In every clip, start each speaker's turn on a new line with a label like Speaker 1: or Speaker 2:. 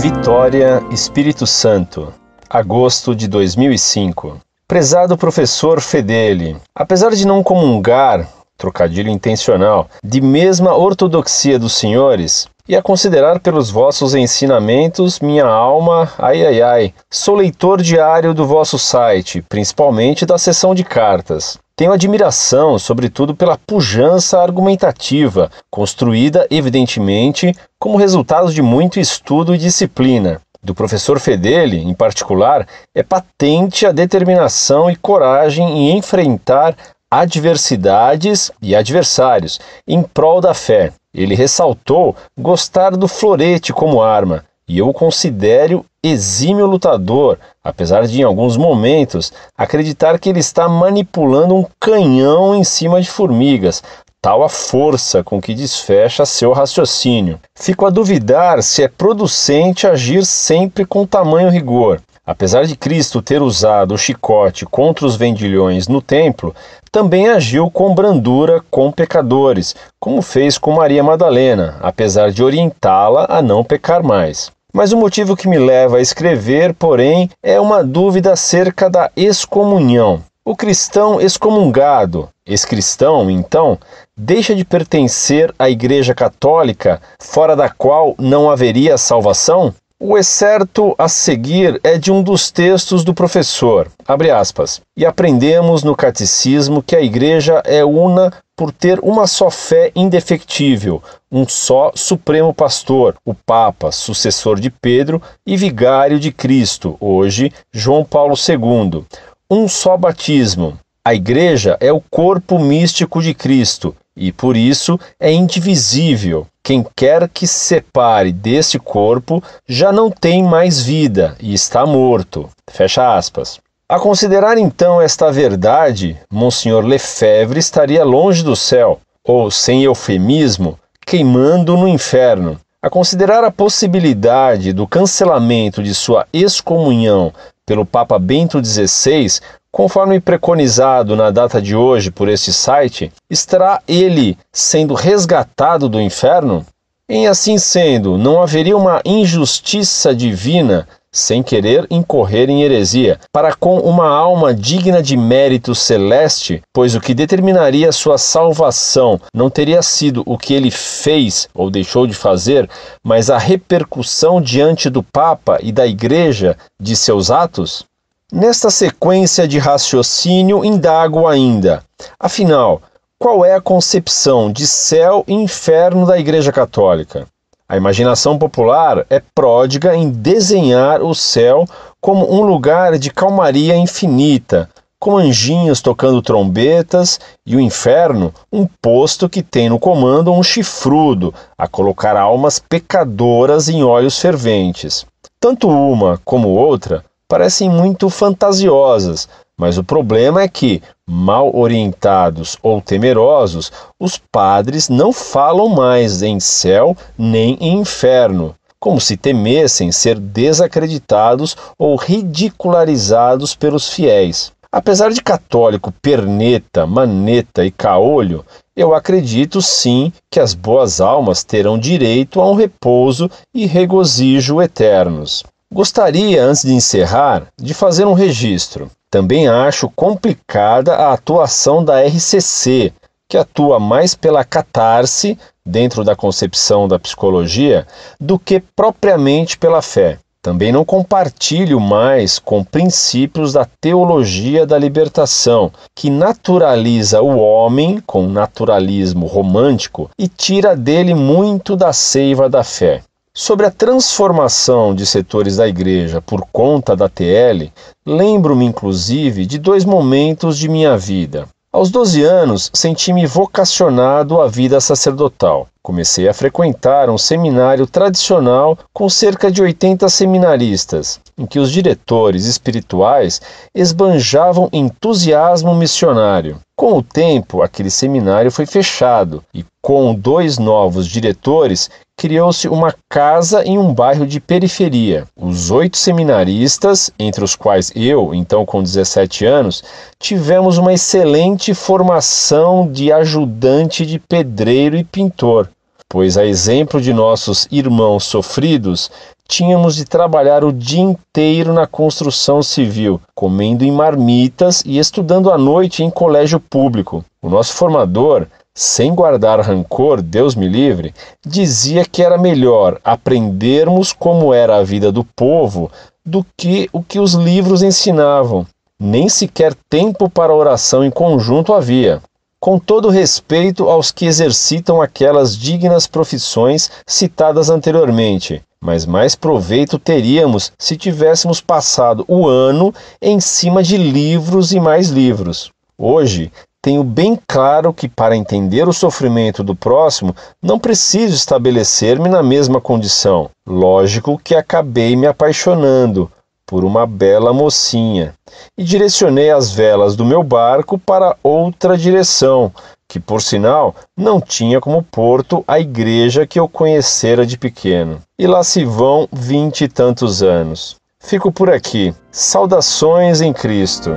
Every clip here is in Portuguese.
Speaker 1: Vitória, Espírito Santo, agosto de 2005. Prezado professor Fedeli, apesar de não comungar, trocadilho intencional, de mesma ortodoxia dos senhores, e a considerar pelos vossos ensinamentos minha alma, ai ai ai. Sou leitor diário do vosso site, principalmente da seção de cartas. Tenho admiração, sobretudo, pela pujança argumentativa, construída, evidentemente, como resultado de muito estudo e disciplina. Do professor Fedeli, em particular, é patente a determinação e coragem em enfrentar adversidades e adversários em prol da fé. Ele ressaltou gostar do florete como arma, e eu o considero exímio lutador, apesar de em alguns momentos acreditar que ele está manipulando um canhão em cima de formigas, tal a força com que desfecha seu raciocínio. Fico a duvidar se é producente agir sempre com tamanho rigor. Apesar de Cristo ter usado o chicote contra os vendilhões no templo, também agiu com brandura com pecadores, como fez com Maria Madalena, apesar de orientá-la a não pecar mais. Mas o motivo que me leva a escrever, porém, é uma dúvida acerca da excomunhão. O cristão excomungado, ex-cristão, então, deixa de pertencer à Igreja Católica, fora da qual não haveria salvação? O excerto a seguir é de um dos textos do professor, abre aspas, e aprendemos no catecismo que a igreja é una por ter uma só fé indefectível, um só supremo pastor, o Papa, sucessor de Pedro e vigário de Cristo, hoje João Paulo II, um só batismo. A igreja é o corpo místico de Cristo e por isso é indivisível. Quem quer que se separe deste corpo já não tem mais vida e está morto. Fecha aspas. A considerar então esta verdade, Monsenhor Lefebvre estaria longe do céu, ou, sem eufemismo, queimando no inferno. A considerar a possibilidade do cancelamento de sua excomunhão pelo Papa Bento XVI, Conforme preconizado na data de hoje por esse site, estará ele sendo resgatado do inferno? Em assim sendo, não haveria uma injustiça divina sem querer incorrer em heresia, para com uma alma digna de mérito celeste, pois o que determinaria sua salvação não teria sido o que ele fez ou deixou de fazer, mas a repercussão diante do Papa e da Igreja de seus atos? Nesta sequência de raciocínio, indago ainda: afinal, qual é a concepção de céu e inferno da Igreja Católica? A imaginação popular é pródiga em desenhar o céu como um lugar de calmaria infinita, com anjinhos tocando trombetas e o inferno, um posto que tem no comando um chifrudo a colocar almas pecadoras em olhos ferventes. Tanto uma como outra parecem muito fantasiosas, mas o problema é que, mal orientados ou temerosos, os padres não falam mais em céu nem em inferno, como se temessem ser desacreditados ou ridicularizados pelos fiéis. Apesar de católico perneta, maneta e caolho, eu acredito sim que as boas almas terão direito a um repouso e regozijo eternos. Gostaria, antes de encerrar, de fazer um registro. Também acho complicada a atuação da RCC, que atua mais pela catarse, dentro da concepção da psicologia, do que propriamente pela fé. Também não compartilho mais com princípios da teologia da libertação, que naturaliza o homem com naturalismo romântico e tira dele muito da seiva da fé. Sobre a transformação de setores da igreja por conta da TL, lembro-me inclusive de dois momentos de minha vida. Aos 12 anos, senti-me vocacionado à vida sacerdotal. Comecei a frequentar um seminário tradicional com cerca de 80 seminaristas, em que os diretores espirituais esbanjavam entusiasmo missionário. Com o tempo, aquele seminário foi fechado e, com dois novos diretores, criou-se uma casa em um bairro de periferia. Os oito seminaristas, entre os quais eu, então com 17 anos, tivemos uma excelente formação de ajudante de pedreiro e pintor pois, a exemplo de nossos irmãos sofridos, tínhamos de trabalhar o dia inteiro na construção civil, comendo em marmitas e estudando à noite em colégio público. O nosso formador, sem guardar rancor, Deus me livre, dizia que era melhor aprendermos como era a vida do povo do que o que os livros ensinavam. Nem sequer tempo para oração em conjunto havia com todo respeito aos que exercitam aquelas dignas profissões citadas anteriormente, mas mais proveito teríamos se tivéssemos passado o ano em cima de livros e mais livros. Hoje, tenho bem claro que para entender o sofrimento do próximo, não preciso estabelecer-me na mesma condição. Lógico que acabei me apaixonando, por uma bela mocinha, e direcionei as velas do meu barco para outra direção, que por sinal não tinha como porto a igreja que eu conhecera de pequeno. E lá se vão vinte e tantos anos. Fico por aqui. Saudações em Cristo.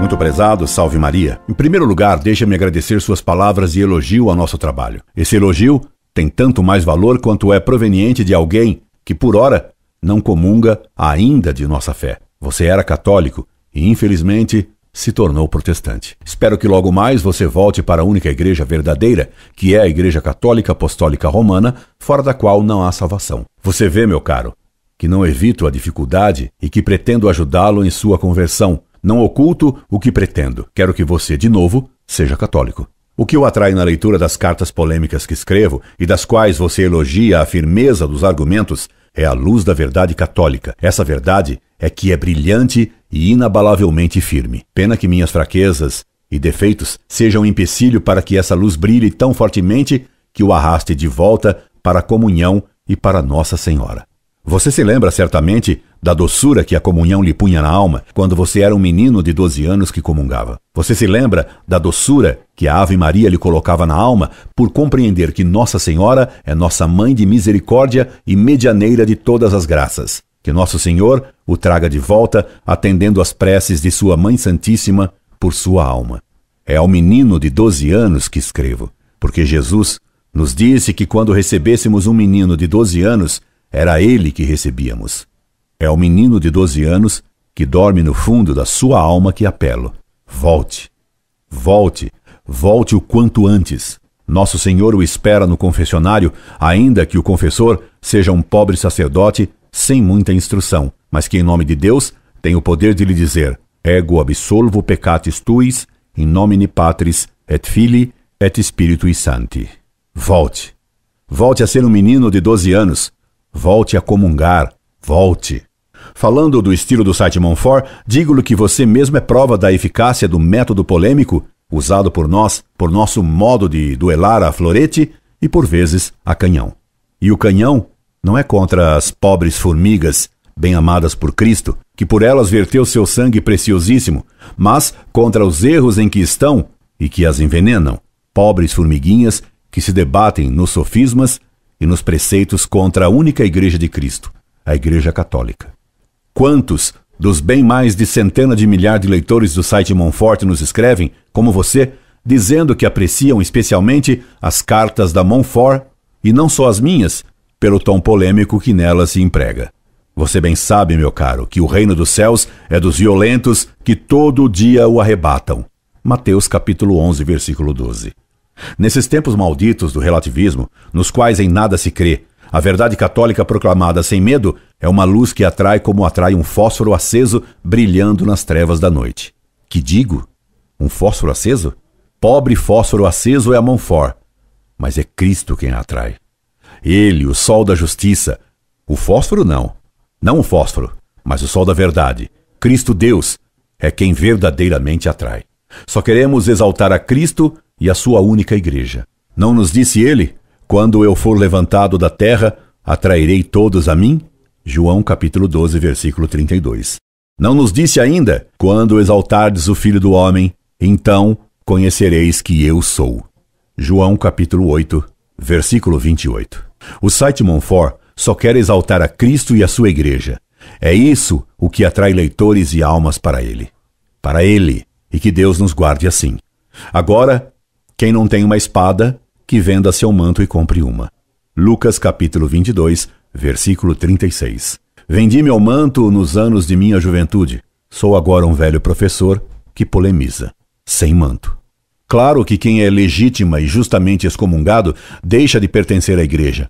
Speaker 2: Muito prezado, salve Maria. Em primeiro lugar, deixa-me agradecer suas palavras de elogio ao nosso trabalho. Esse elogio tem tanto mais valor quanto é proveniente de alguém que, por ora, não comunga ainda de nossa fé. Você era católico e, infelizmente, se tornou protestante. Espero que logo mais você volte para a única igreja verdadeira, que é a Igreja Católica Apostólica Romana, fora da qual não há salvação. Você vê, meu caro, que não evito a dificuldade e que pretendo ajudá-lo em sua conversão. Não oculto o que pretendo. Quero que você, de novo, seja católico. O que o atrai na leitura das cartas polêmicas que escrevo e das quais você elogia a firmeza dos argumentos é a luz da verdade católica. Essa verdade é que é brilhante e inabalavelmente firme. Pena que minhas fraquezas e defeitos sejam um empecilho para que essa luz brilhe tão fortemente que o arraste de volta para a comunhão e para Nossa Senhora. Você se lembra certamente da doçura que a comunhão lhe punha na alma quando você era um menino de 12 anos que comungava. Você se lembra da doçura que a Ave Maria lhe colocava na alma por compreender que Nossa Senhora é nossa mãe de misericórdia e medianeira de todas as graças. Que Nosso Senhor o traga de volta, atendendo às preces de Sua Mãe Santíssima por sua alma. É ao menino de 12 anos que escrevo, porque Jesus nos disse que quando recebêssemos um menino de 12 anos, era ele que recebíamos. É o menino de 12 anos que dorme no fundo da sua alma que apelo. Volte, volte, volte o quanto antes. Nosso Senhor o espera no confessionário, ainda que o confessor seja um pobre sacerdote sem muita instrução, mas que, em nome de Deus, tem o poder de lhe dizer: Ego absolvo peccatis tuis, in nomine patris et filii et spiritui sancti. Volte. Volte a ser um menino de 12 anos, Volte a comungar, volte. Falando do estilo do site Monfort, digo-lhe que você mesmo é prova da eficácia do método polêmico usado por nós, por nosso modo de duelar a florete e por vezes a canhão. E o canhão não é contra as pobres formigas, bem amadas por Cristo, que por elas verteu seu sangue preciosíssimo, mas contra os erros em que estão e que as envenenam, pobres formiguinhas que se debatem nos sofismas e nos preceitos contra a única Igreja de Cristo, a Igreja Católica. Quantos dos bem mais de centena de milhares de leitores do site Monfort nos escrevem, como você, dizendo que apreciam especialmente as cartas da Monfort e não só as minhas, pelo tom polêmico que nelas se emprega. Você bem sabe, meu caro, que o reino dos céus é dos violentos que todo dia o arrebatam. Mateus capítulo 11, versículo 12. Nesses tempos malditos do relativismo, nos quais em nada se crê, a verdade católica proclamada sem medo é uma luz que atrai como atrai um fósforo aceso brilhando nas trevas da noite. Que digo? Um fósforo aceso? Pobre fósforo aceso é a mão for. mas é Cristo quem a atrai. Ele, o sol da justiça. O fósforo não. Não o fósforo, mas o sol da verdade. Cristo Deus é quem verdadeiramente atrai. Só queremos exaltar a Cristo e a sua única igreja. Não nos disse ele: Quando eu for levantado da terra, atrairei todos a mim? João capítulo 12, versículo 32. Não nos disse ainda: Quando exaltardes o Filho do homem, então conhecereis que eu sou. João capítulo 8, versículo 28. O site Monfort só quer exaltar a Cristo e a sua igreja. É isso o que atrai leitores e almas para ele. Para ele, e que Deus nos guarde assim. Agora, quem não tem uma espada, que venda seu manto e compre uma. Lucas capítulo 22, versículo 36. Vendi meu manto nos anos de minha juventude. Sou agora um velho professor que polemiza, sem manto. Claro que quem é legítima e justamente excomungado deixa de pertencer à igreja.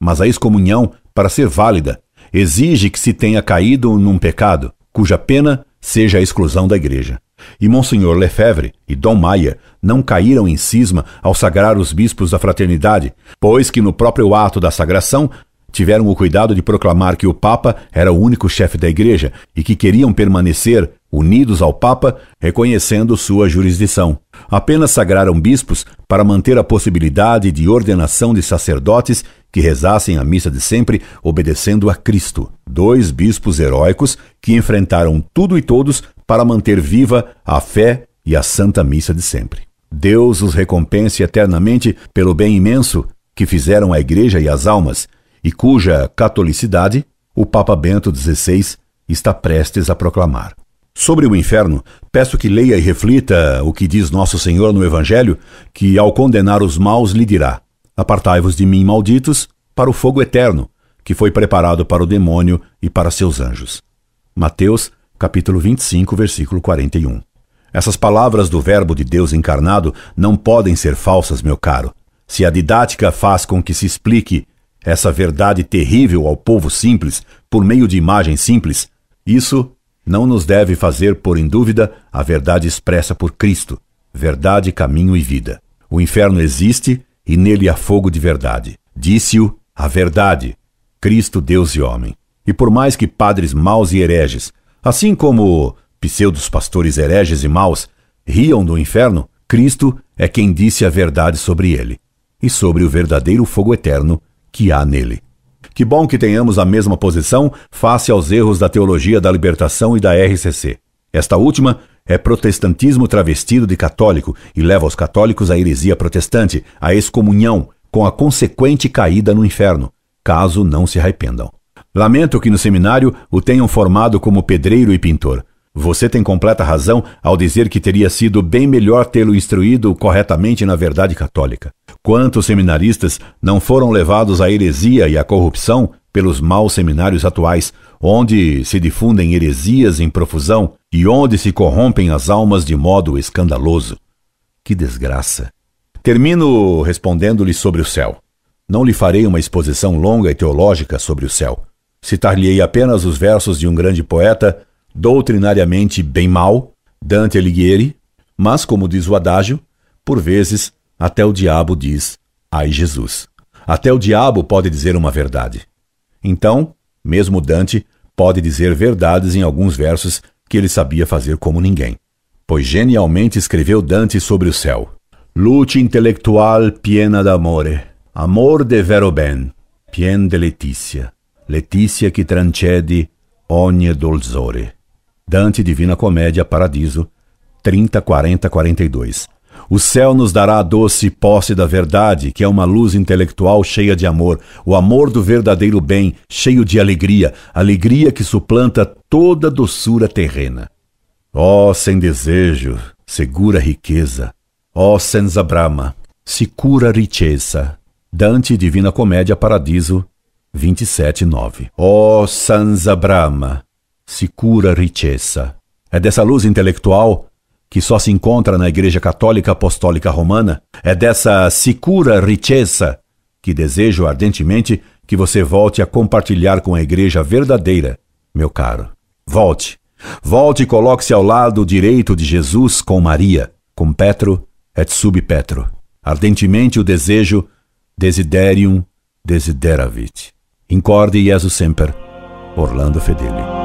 Speaker 2: Mas a excomunhão, para ser válida, exige que se tenha caído num pecado, cuja pena seja a exclusão da igreja e Monsenhor Lefebvre e Dom Maia não caíram em cisma ao sagrar os bispos da fraternidade, pois que no próprio ato da sagração tiveram o cuidado de proclamar que o Papa era o único chefe da Igreja e que queriam permanecer unidos ao Papa, reconhecendo sua jurisdição. Apenas sagraram bispos para manter a possibilidade de ordenação de sacerdotes que rezassem a missa de sempre obedecendo a Cristo. Dois bispos heróicos que enfrentaram tudo e todos para manter viva a fé e a santa missa de sempre. Deus os recompense eternamente pelo bem imenso que fizeram à Igreja e às almas, e cuja catolicidade o Papa Bento XVI está prestes a proclamar. Sobre o inferno, peço que leia e reflita o que diz Nosso Senhor no Evangelho, que ao condenar os maus lhe dirá: Apartai-vos de mim, malditos, para o fogo eterno, que foi preparado para o demônio e para seus anjos. Mateus, capítulo 25, versículo 41. Essas palavras do Verbo de Deus encarnado não podem ser falsas, meu caro. Se a didática faz com que se explique essa verdade terrível ao povo simples por meio de imagens simples, isso não nos deve fazer pôr em dúvida a verdade expressa por Cristo, verdade, caminho e vida. O inferno existe e nele há fogo de verdade. Disse-o a verdade, Cristo, Deus e homem. E por mais que padres maus e hereges, assim como pseudos pastores hereges e maus, riam do inferno, Cristo é quem disse a verdade sobre ele e sobre o verdadeiro fogo eterno que há nele. Que bom que tenhamos a mesma posição face aos erros da teologia da libertação e da RCC. Esta última é protestantismo travestido de católico e leva os católicos à heresia protestante, à excomunhão, com a consequente caída no inferno, caso não se arrependam. Lamento que no seminário o tenham formado como pedreiro e pintor. Você tem completa razão ao dizer que teria sido bem melhor tê-lo instruído corretamente na verdade católica. Quantos seminaristas não foram levados à heresia e à corrupção pelos maus seminários atuais, onde se difundem heresias em profusão e onde se corrompem as almas de modo escandaloso? Que desgraça! Termino respondendo-lhe sobre o céu. Não lhe farei uma exposição longa e teológica sobre o céu. Citar-lhe-ei apenas os versos de um grande poeta doutrinariamente bem mal, Dante Alighieri, mas como diz o adágio, por vezes até o diabo diz: Ai Jesus. Até o diabo pode dizer uma verdade. Então, mesmo Dante pode dizer verdades em alguns versos que ele sabia fazer como ninguém. Pois genialmente escreveu Dante sobre o céu: Luce intelectual piena d'amore, amor de vero ben, pien de letizia, letizia que trancede ogni dolzore. Dante Divina Comédia, Paradiso, 30, 40, 42. O céu nos dará a doce posse da verdade, que é uma luz intelectual cheia de amor, o amor do verdadeiro bem, cheio de alegria, alegria que suplanta toda doçura terrena. Ó oh, sem desejo, segura riqueza, ó oh, senza brama, sicura riqueza. Dante Divina Comédia Paradiso 27.9 Ó oh, sanza brama, sicura riqueza. É dessa luz intelectual que só se encontra na Igreja Católica Apostólica Romana, é dessa sicura riqueza que desejo ardentemente que você volte a compartilhar com a Igreja verdadeira, meu caro. Volte. Volte e coloque-se ao lado direito de Jesus com Maria, com Petro et sub Petro. Ardentemente o desejo desiderium desideravit. Incorde Jesus semper. Orlando Fedeli.